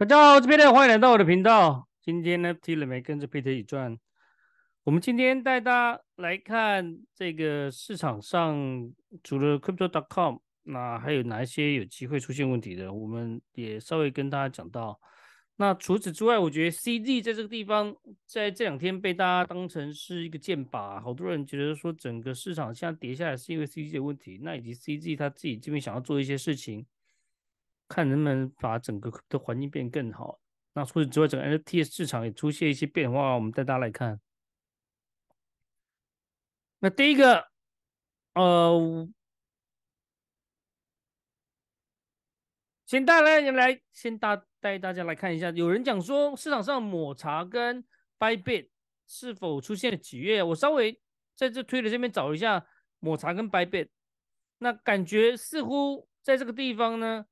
大家好，这边呢，欢迎来到我的频道。今天呢 f t 里面跟着 Peter 一转，我们今天带大家来看这个市场上除了 Crypto.com，那还有哪一些有机会出现问题的？我们也稍微跟大家讲到。那除此之外，我觉得 CG 在这个地方在这两天被大家当成是一个剑靶，好多人觉得说整个市场现在跌下来是因为 CG 的问题，那以及 CG 他自己这边想要做一些事情。看能不能把整个的环境变更好。那除此之外，整个 f t 市场也出现一些变化，我们带大家来看。那第一个，呃，先带来，来先大带大家来看一下。有人讲说市场上抹茶跟 Buybit 是否出现了几月？我稍微在这推的这边找一下抹茶跟 Buybit，那感觉似乎在这个地方呢。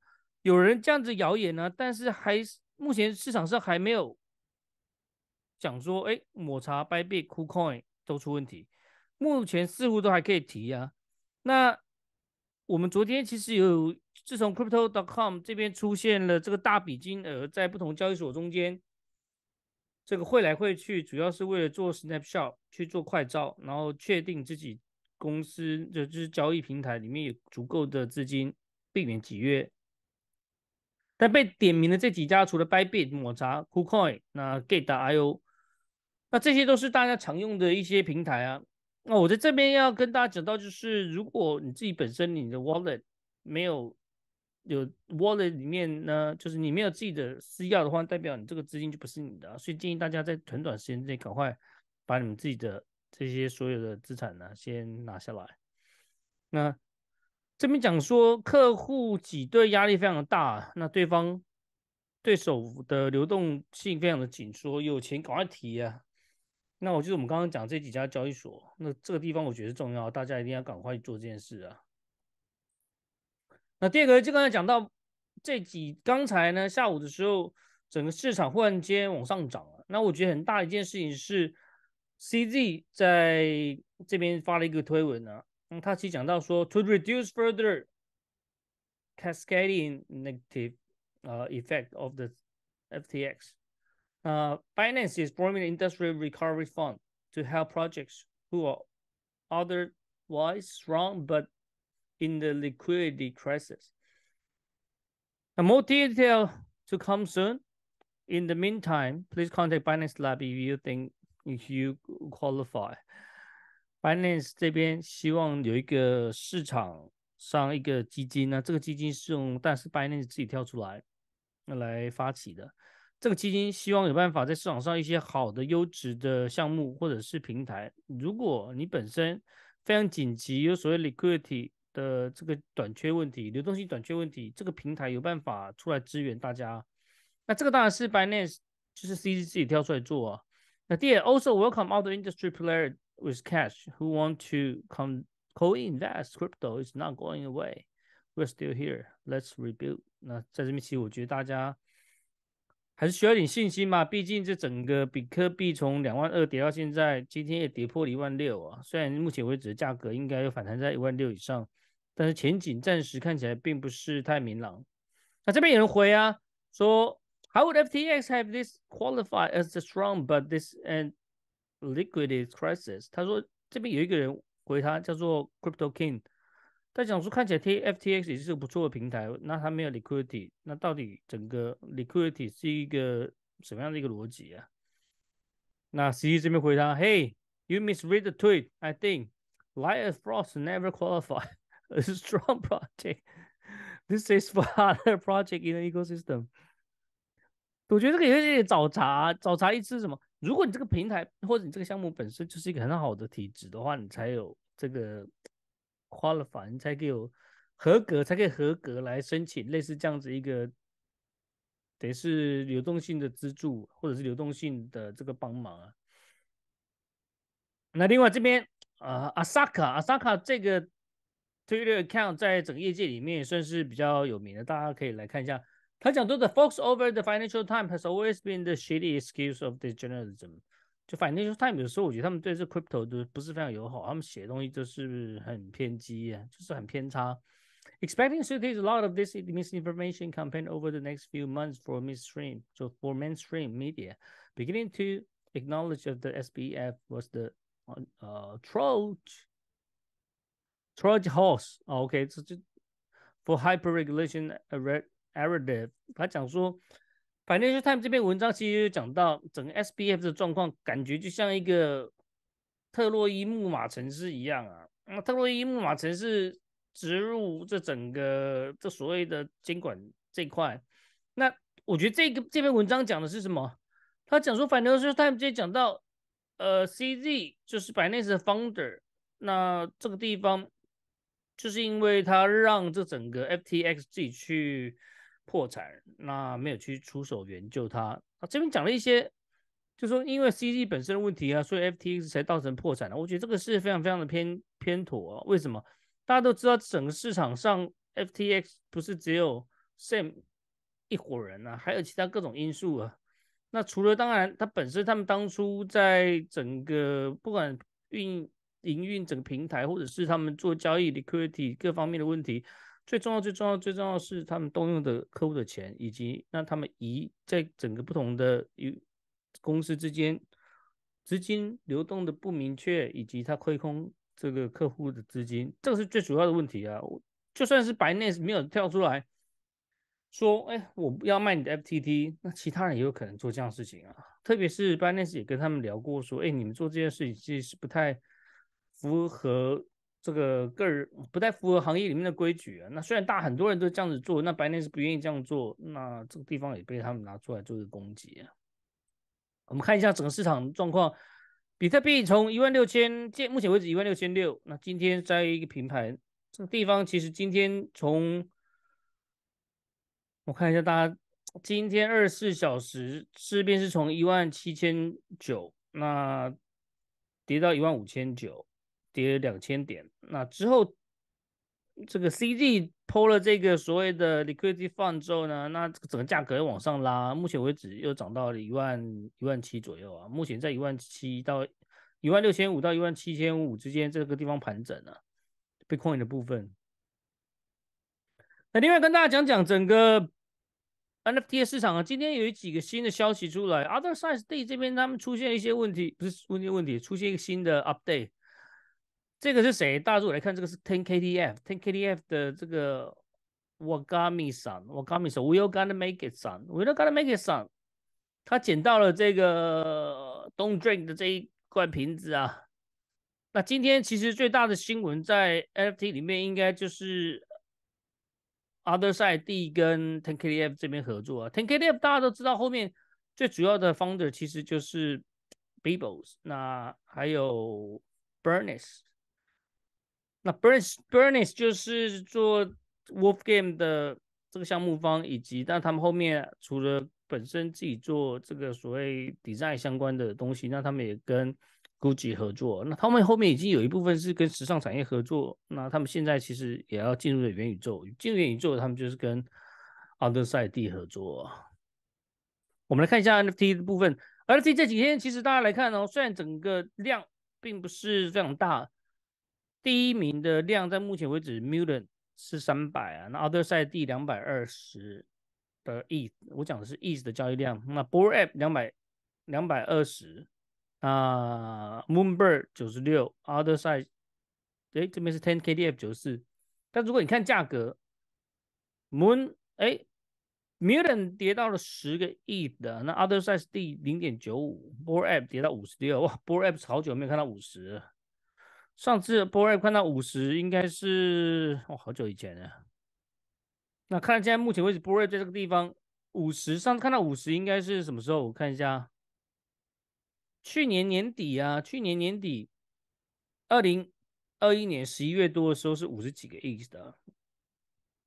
有人这样子谣言呢，但是还目前市场上还没有讲说，哎，抹茶、b y b i Coolcoin 都出问题，目前似乎都还可以提呀。那我们昨天其实有，自从 Crypto.com 这边出现了这个大笔金额在不同交易所中间这个汇来汇去，主要是为了做 SnapShot 去做快照，然后确定自己公司就就是交易平台里面有足够的资金，避免挤兑。但被点名的这几家，除了 Bybit、抹茶、KuCoin，那 Gate、IO，那这些都是大家常用的一些平台啊。那我在这边要跟大家讲到，就是如果你自己本身你的 Wallet 没有有 Wallet 里面呢，就是你没有自己的私钥的话，代表你这个资金就不是你的，所以建议大家在很短时间内赶快把你们自己的这些所有的资产呢先拿下来。那这边讲说客户挤兑压力非常的大，那对方对手的流动性非常的紧，缩，有钱赶快提啊。那我就得我们刚刚讲这几家交易所，那这个地方我觉得重要，大家一定要赶快做这件事啊。那第二个就刚才讲到这几，刚才呢下午的时候，整个市场忽然间往上涨了。那我觉得很大一件事情是，CZ 在这边发了一个推文啊。嗯，他其实讲到说，to reduce further cascading negative uh, effect of the FTX. Uh, finance is forming an industrial recovery fund to help projects who are otherwise strong but in the liquidity crisis. And more detail to come soon. In the meantime, please contact Binance Lab if you think you qualify. Binance 这边希望有一个市场上一个基金呢，这个基金是用但是 Binance 自己跳出来来发起的。这个基金希望有办法在市场上一些好的优质的项目或者是平台，如果你本身非常紧急，有所谓 liquidity 的这个短缺问题、流动性短缺问题，这个平台有办法出来支援大家。那这个当然是 Binance 就是 CC 自己跳出来做啊。那第二，also welcome other industry player。With cash, who want to c o m e Call invest? Crypto is not going away. We're still here. Let's rebuild. 那在这其实我觉得大家还是需要点信心嘛。毕竟这整个比特币从两万二跌到现在，今天也跌破一万六啊。虽然目前为止的价格应该有反弹在一万六以上，但是前景暂时看起来并不是太明朗。那这边有人回啊，说 How would FTX have this qualified as a strong but this and liquidity crisis。他说这边有一个人回他叫做 Crypto King，他讲说看起来 T F T X 也是个不错的平台，那它没有 liquidity，那到底整个 liquidity 是一个什么样的一个逻辑啊？那 C 这边回他，Hey，you misread the tweet. I think Light Frost never qualified a strong project. This is for other project in the ecosystem. 我觉得这个有点找茬，找茬意思是什么？如果你这个平台或者你这个项目本身就是一个很好的体质的话，你才有这个 q u a l i f i e 才可以有合格，才可以合格来申请类似这样子一个，等是流动性的资助或者是流动性的这个帮忙啊。那另外这边啊，阿萨卡，阿萨卡这个 Twitter account 在整个业界里面算是比较有名的，大家可以来看一下。"The folks over the Financial Times has always been the shitty excuse of the journalism。就 Financial Times 有时候我觉得他们对这 crypto 都不是非常友好，他们写的东西就是很偏激啊，就是很偏差。Expecting to see a lot of this misinformation campaign over the next few months for mainstream, so for mainstream media, beginning to acknowledge that the SBF was the uh, Trojan horse. Oh, okay, so for hyper regulation Airdrop，他讲说 f i n a n c Time 这篇文章其实就讲到整个 SBF 的状况，感觉就像一个特洛伊木马城市一样啊。那特洛伊木马城市植入这整个这所谓的监管这块，那我觉得这个这篇文章讲的是什么？他讲说 f i n a n c Time 直接讲到，呃，CZ 就是 Finance 的 Founder，那这个地方就是因为他让这整个 FTX 自己去。破产，那没有去出手援救他。啊，这边讲了一些，就说因为 C 币本身的问题啊，所以 FTX 才造成破产的。我觉得这个是非常非常的偏偏妥啊。为什么？大家都知道整个市场上 FTX 不是只有 same 一伙人啊，还有其他各种因素啊。那除了当然，他本身他们当初在整个不管运营运整个平台，或者是他们做交易 liquidity 各方面的问题。最重要、最重要、最重要是他们动用的客户的钱，以及那他们移在整个不同的与公司之间资金流动的不明确，以及他亏空这个客户的资金，这个是最主要的问题啊！就算是白内斯没有跳出来说，哎，我要卖你的 FTT，那其他人也有可能做这样的事情啊！特别是白内斯也跟他们聊过，说，哎，你们做这件事情其实是不太符合。这个个人不太符合行业里面的规矩啊。那虽然大很多人都这样子做，那白内是不愿意这样做，那这个地方也被他们拿出来做一个攻击啊。我们看一下整个市场状况，比特币从一万六千，现目前为止一万六千六，那今天在一个平台这个地方，其实今天从我看一下大家今天二十四小时这边是从一万七千九，那跌到一万五千九。跌两千点，那之后这个 C D 抛了这个所谓的 liquidity fund 之后呢，那整个价格又往上拉，目前为止又涨到了一万一万七左右啊，目前在一万七到一万六千五到一万七千五之间这个地方盘整了。Bitcoin 的部分，那另外跟大家讲讲整个 NFT 的市场啊，今天有几个新的消息出来，Other Side Day 这边他们出现一些问题，不是问题问题，出现一个新的 update。这个是谁？大家如果来看，这个是 Ten KTF Ten KTF 的这个 Wagami 伞，Wagami n w e a r e gonna make it s o n w e a r e gonna make it s o n 他捡到了这个 Don't drink 的这一罐瓶子啊。那今天其实最大的新闻在 NFT 里面，应该就是 Other Side D 跟 Ten KTF 这边合作啊。Ten KTF 大家都知道，后面最主要的 founder 其实就是 Bibles，那还有 Burness。那 Burns Burns 就是做 Wolf Game 的这个项目方，以及但他们后面除了本身自己做这个所谓 design 相关的东西，那他们也跟 Gucci 合作。那他们后面已经有一部分是跟时尚产业合作。那他们现在其实也要进入了元宇宙，进入元宇宙，他们就是跟 Other Side 合作。我们来看一下 NFT 的部分。NFT 这几天其实大家来看哦，虽然整个量并不是非常大。第一名的量在目前为止 m u l a n 是三百啊，那 Other Side 第两百二十的 E，我讲的是 E 的交易量。那 Bull App 两百两百二十，啊，Moonbird 九十六，Other Side，哎，这边是 Ten KDF 九四。但如果你看价格，Moon 哎 m u l a n 跌到了十个亿的，那 Other Side 第零点九五，Bull App 跌到五十六，哇，Bull App 好久没有看到五十。上次波瑞看到五十，应该是哦，好久以前了。那看现在目前为止，波瑞在这个地方五十。上次看到五十，应该是什么时候？我看一下，去年年底啊，去年年底，二零二一年十一月多的时候是五十几个亿的。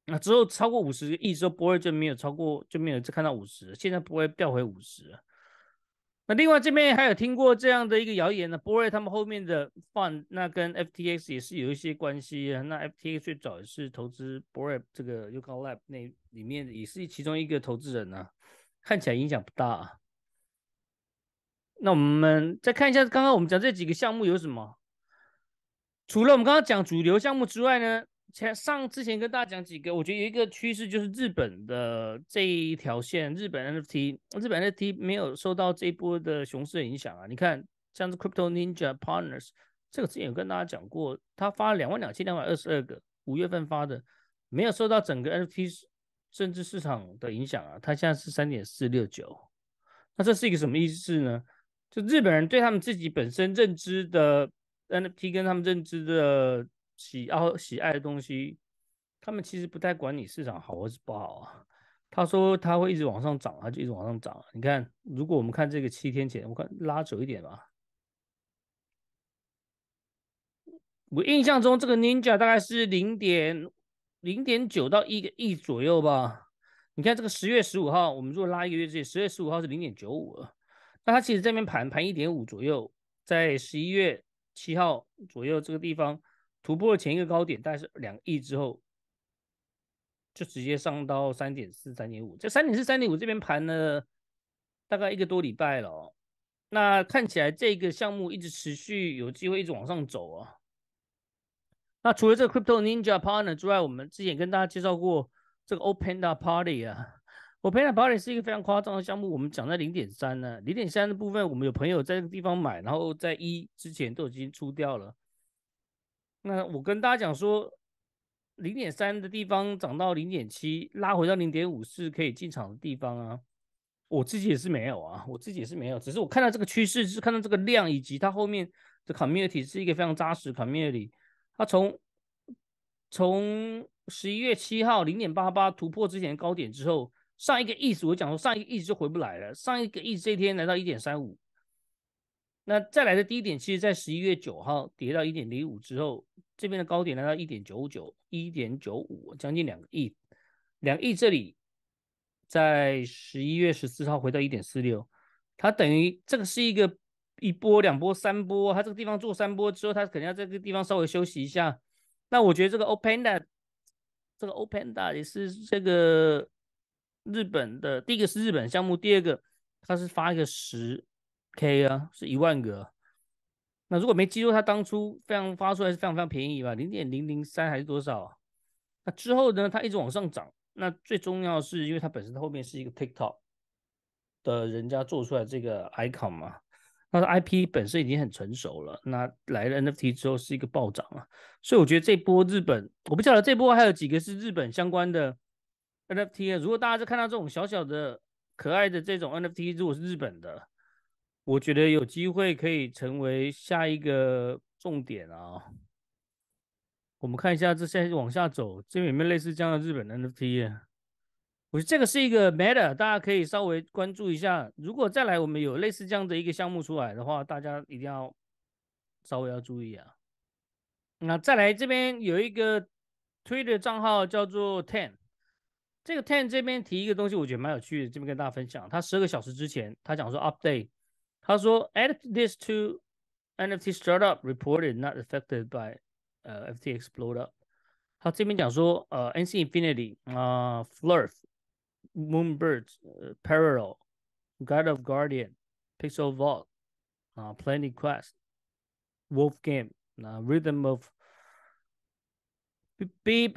那之后超过五十亿之后，波瑞就没有超过，就没有再看到五十。现在波瑞调回五十。那另外这边还有听过这样的一个谣言呢，博瑞他们后面的 fund 那跟 FTX 也是有一些关系啊。那 FTX 最早也是投资博瑞这个 u a Lab 那里面也是其中一个投资人呢，看起来影响不大。啊。那我们再看一下刚刚我们讲这几个项目有什么，除了我们刚刚讲主流项目之外呢？前上之前跟大家讲几个，我觉得有一个趋势就是日本的这一条线，日本 NFT，日本 NFT 没有受到这一波的熊市的影响啊。你看，像是 Crypto Ninja Partners 这个之前有跟大家讲过，他发了两万两千两百二十二个，五月份发的，没有受到整个 NFT 甚至市场的影响啊。它现在是三点四六九，那这是一个什么意思呢？就日本人对他们自己本身认知的 NFT 跟他们认知的。喜好喜爱的东西，他们其实不太管你市场好或是不好啊。他说他会一直往上涨，他就一直往上涨。你看，如果我们看这个七天前，我看拉久一点吧。我印象中这个 Ninja 大概是零点零点九到一个亿左右吧。你看这个十月十五号，我们如果拉一个月，这十月十五号是零点九五那它其实这边盘盘一点五左右，在十一月七号左右这个地方。突破了前一个高点，大概是两亿之后，就直接上到三点四、三点五。这三点四、三点五这边盘了大概一个多礼拜了。哦，那看起来这个项目一直持续有机会一直往上走啊。那除了这个 Crypto Ninja Partner 之外，我们之前跟大家介绍过这个 Open a Party 啊，Open d a Party 是一个非常夸张的项目。我们讲在零点三呢，零点三的部分我们有朋友在这个地方买，然后在一之前都已经出掉了。那我跟大家讲说，零点三的地方涨到零点七，拉回到零点五是可以进场的地方啊。我自己也是没有啊，我自己也是没有。只是我看到这个趋势，是看到这个量以及它后面的 community 是一个非常扎实 community。它从从十一月七号零点八八突破之前高点之后，上一个意思我讲说上一个意思就回不来了。上一个意思这一天来到一点三五。那再来的低点，其实在十一月九号跌到一点零五之后，这边的高点来到一点九九、一点九五，将近两个亿，两亿这里在十一月十四号回到一点四六，它等于这个是一个一波、两波、三波，它这个地方做三波之后，它肯定要在这个地方稍微休息一下。那我觉得这个 Open 的这个 Open 也是这个日本的第一个是日本项目，第二个它是发一个十。K 啊，是一万个。那如果没记错，它当初非常发出来是非常非常便宜吧，零点零零三还是多少？那之后呢，它一直往上涨。那最重要是因为它本身后面是一个 TikTok 的人家做出来这个 Icon 嘛，它 IP 本身已经很成熟了。那来了 NFT 之后是一个暴涨啊。所以我觉得这波日本，我不晓得这波还有几个是日本相关的 NFT 啊。如果大家是看到这种小小的可爱的这种 NFT，如果是日本的。我觉得有机会可以成为下一个重点啊！我们看一下，这现在往下走，这里面类似这样的日本 NFT，我觉得这个是一个 matter，大家可以稍微关注一下。如果再来我们有类似这样的一个项目出来的话，大家一定要稍微要注意啊！那再来这边有一个 Twitter 账号叫做 Ten，这个 Ten 这边提一个东西，我觉得蛮有趣的，这边跟大家分享。他十二个小时之前，他讲说 update。Hazel add this to NFT startup reported not affected by uh, FTX blow up。他这边讲说，呃，NC Infinity God of Guardian、Pixel Vault 啊、呃、Planet Quest、Wolf Game Rhythm of Beep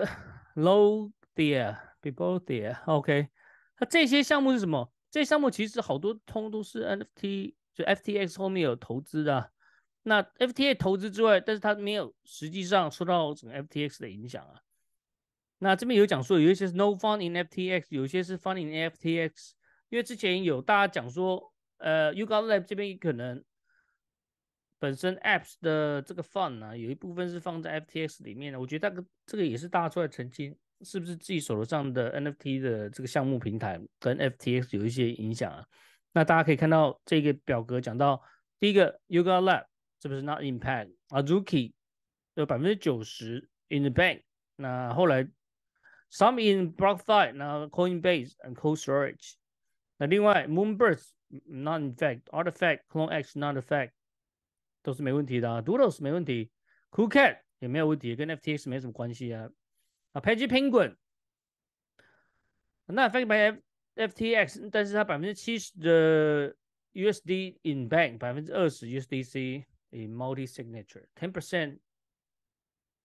Lodia、Bebodia，OK，、okay、它这些项目是什么？这些项目其实好多通都是 NFT 就 FTX 后面有投资的，那 FTA 投资之外，但是它没有实际上受到整个 FTX 的影响啊。那这边有讲说，有一些是 no fund in FTX，有一些是 fund in FTX。因为之前有大家讲说，呃，Ugotlab 这边可能本身 apps 的这个 fund 呢，有一部分是放在 FTX 里面的。我觉得这个这个也是大家出来澄清，是不是自己手头上的 NFT 的这个项目平台跟 FTX 有一些影响啊？那大家可以看到这个表格讲到第一个 Yuga l a b 是不是 not in p a a t 啊？Zuki 有百分之九十 in the bank。那后来 some in b l o c k c h t i n 那 Coinbase and cold storage。那另外 Moonbirds not in fact，Artifact，CloneX not e f fact，都是没问题的，Doodles 啊没问题，Cool Cat 也没有问题，跟 FTX 没什么关系啊。啊 p a g e y Penguin 那 fact by。FTX，但是它百分之七十的 USD in bank，百分之二十 USDC in multi signature，ten percent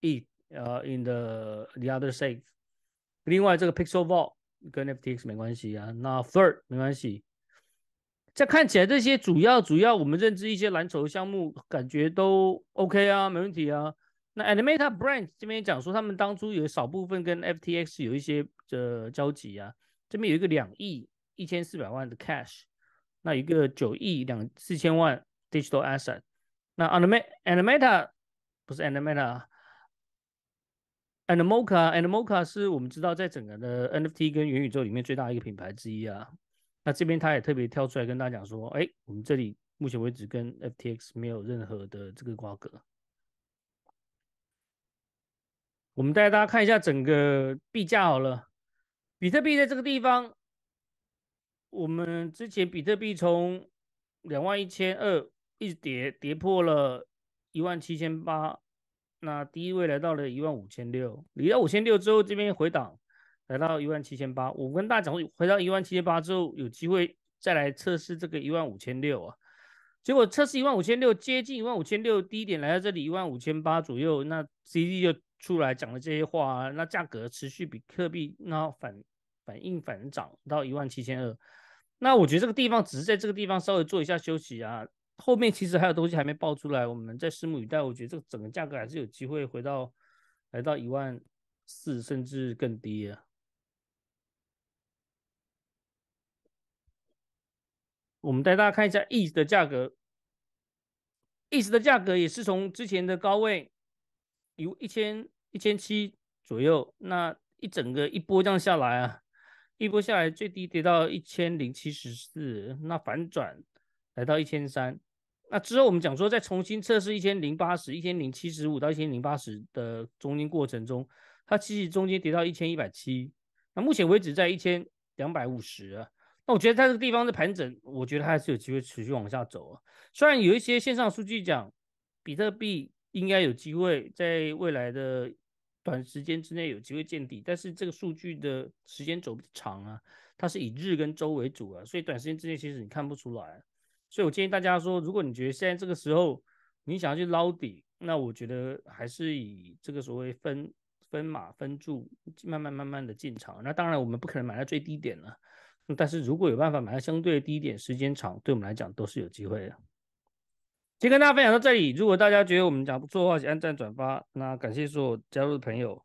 e a t in the the other safe。另外这个 Pixel Vault 跟 FTX 没关系啊，那 Third 没关系。这看起来这些主要主要我们认知一些蓝筹项目，感觉都 OK 啊，没问题啊。那 Animator Brand 这边讲说，他们当初有少部分跟 FTX 有一些这交集啊。这边有一个两亿一千四百万的 cash，那一个九亿两四千万 digital asset，那 a n i m e Anima 不是 a n i m a a n a m o c a a n a m o c a 是我们知道在整个的 NFT 跟元宇宙里面最大的一个品牌之一啊。那这边他也特别跳出来跟大家讲说，哎，我们这里目前为止跟 FTX 没有任何的这个瓜葛。我们带大家看一下整个币价好了。比特币在这个地方，我们之前比特币从两万一千二一直跌，跌破了一万七千八，那第一位来到了一万五千六。离到五千六之后，这边回档来到一万七千八。我跟大家讲，回到一万七千八之后，有机会再来测试这个一万五千六啊。结果测试一万五千六，接近一万五千六低点来到这里一万五千八左右，那 C D 又出来讲了这些话，那价格持续比特币那反。反应反涨到一万七千二，那我觉得这个地方只是在这个地方稍微做一下休息啊，后面其实还有东西还没爆出来，我们在拭目以待。我觉得这个整个价格还是有机会回到来到一万四甚至更低啊。我们带大家看一下 E 的价格，E 的价格也是从之前的高位由一千一千七左右，那一整个一波这样下来啊。一波下来，最低跌到一千零七十四，那反转来到一千三，那之后我们讲说再重新测试一千零八十、一千零七十五到一千零八十的中间过程中，它其实中间跌到一千一百七，那目前为止在一千两百五十，那我觉得它这个地方的盘整，我觉得它还是有机会持续往下走啊。虽然有一些线上数据讲，比特币应该有机会在未来的。短时间之内有机会见底，但是这个数据的时间走长啊，它是以日跟周为主啊，所以短时间之内其实你看不出来。所以我建议大家说，如果你觉得现在这个时候你想要去捞底，那我觉得还是以这个所谓分分码分注，慢慢慢慢的进场。那当然我们不可能买到最低点了，但是如果有办法买到相对低点，时间长，对我们来讲都是有机会的。先跟大家分享到这里，如果大家觉得我们讲不错的话，请按赞转发。那感谢所有加入的朋友，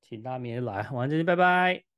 请大家明天来，我们再见，拜拜。